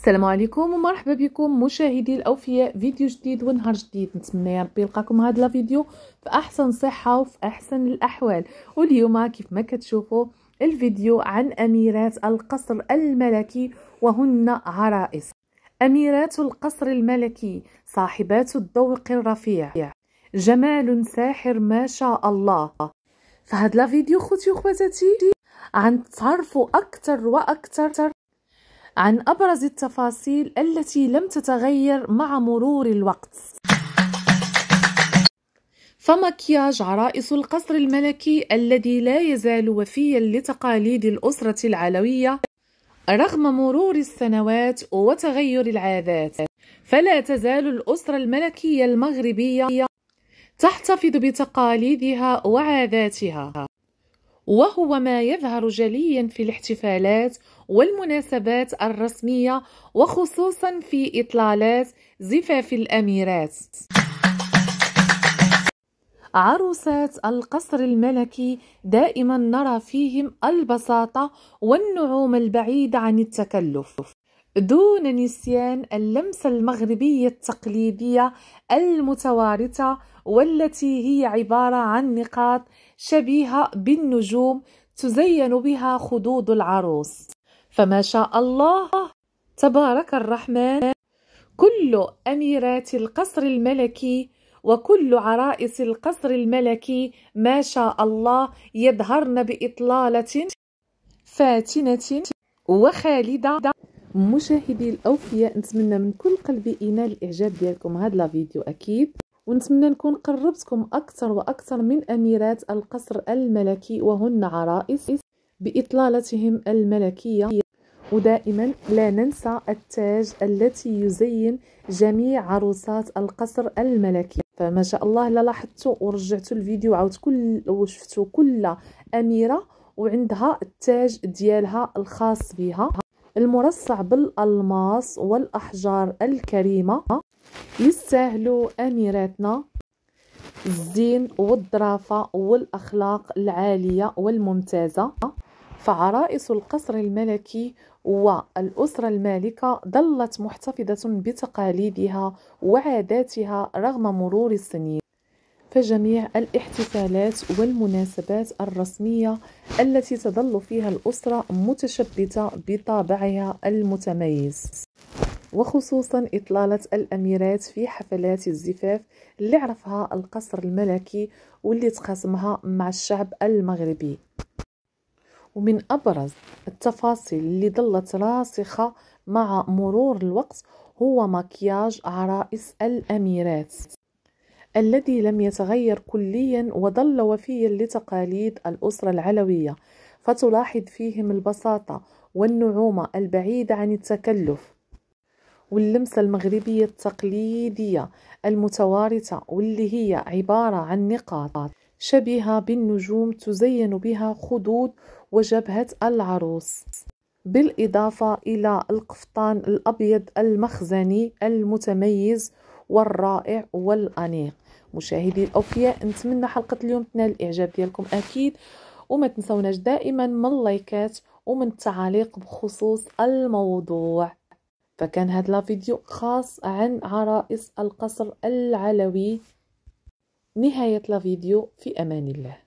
السلام عليكم ومرحبا بكم مشاهدي الاوفياء فيديو جديد ونهار جديد نتمنى يا ربي يلقاكم هذا فيديو في احسن صحه وفي احسن الاحوال واليوم كيف ما كتشوفوا الفيديو عن اميرات القصر الملكي وهن عرائس اميرات القصر الملكي صاحبات الذوق الرفيع جمال ساحر ما شاء الله فهاد لا فيديو خوتي وخواتاتي عن تعرفوا اكثر واكثر عن أبرز التفاصيل التي لم تتغير مع مرور الوقت فمكياج عرائس القصر الملكي الذي لا يزال وفيا لتقاليد الأسرة العلوية رغم مرور السنوات وتغير العادات فلا تزال الأسرة الملكية المغربية تحتفظ بتقاليدها وعاداتها وهو ما يظهر جليا في الاحتفالات والمناسبات الرسمية وخصوصا في إطلالات زفاف الأميرات عروسات القصر الملكي دائما نرى فيهم البساطة والنعومة البعيدة عن التكلف دون نسيان اللمسة المغربية التقليدية المتوارثة والتي هي عبارة عن نقاط شبيهة بالنجوم تزين بها خدود العروس فما شاء الله تبارك الرحمن كل أميرات القصر الملكي وكل عرائس القصر الملكي ما شاء الله يظهرن بإطلالة فاتنة وخالدة مشاهدي الأوفياء نتمنى من كل قلبي ينال الإعجاب ديالكم هاد لا فيديو أكيد ونتمنى نكون قربتكم أكثر وأكثر من أميرات القصر الملكي وهن عرائس بإطلالتهم الملكية ودائما لا ننسى التاج التي يزين جميع عروسات القصر الملكي فما شاء الله لا لاحظتوا ورجعتوا الفيديو عاود كل وشفتوا كل اميره وعندها التاج ديالها الخاص بها المرصع بالالماس والاحجار الكريمه يستاهلوا اميراتنا الزين والظرافه والاخلاق العاليه والممتازه فعرائس القصر الملكي والأسرة المالكة ظلت محتفظة بتقاليدها وعاداتها رغم مرور السنين فجميع الاحتفالات والمناسبات الرسمية التي تظل فيها الأسرة متشبتة بطابعها المتميز وخصوصا إطلالة الأميرات في حفلات الزفاف اللي عرفها القصر الملكي واللي تقاسمها مع الشعب المغربي ومن أبرز التفاصيل اللي ظلت راسخة مع مرور الوقت هو مكياج عرائس الأميرات الذي لم يتغير كليا وظل وفيا لتقاليد الأسرة العلوية فتلاحظ فيهم البساطة والنعومة البعيدة عن التكلف واللمسة المغربية التقليدية المتوارثة واللي هي عبارة عن نقاط شبيهة بالنجوم تزين بها خدود وجبهة العروس بالإضافة إلى القفطان الأبيض المخزني المتميز والرائع والأنيق مشاهدي الأوفياء نتمنى حلقة اليوم تنال الإعجاب ديالكم أكيد وما تنسوناش دائما من اللايكات ومن التعاليق بخصوص الموضوع فكان هذا الفيديو خاص عن عرائس القصر العلوي نهاية الفيديو في أمان الله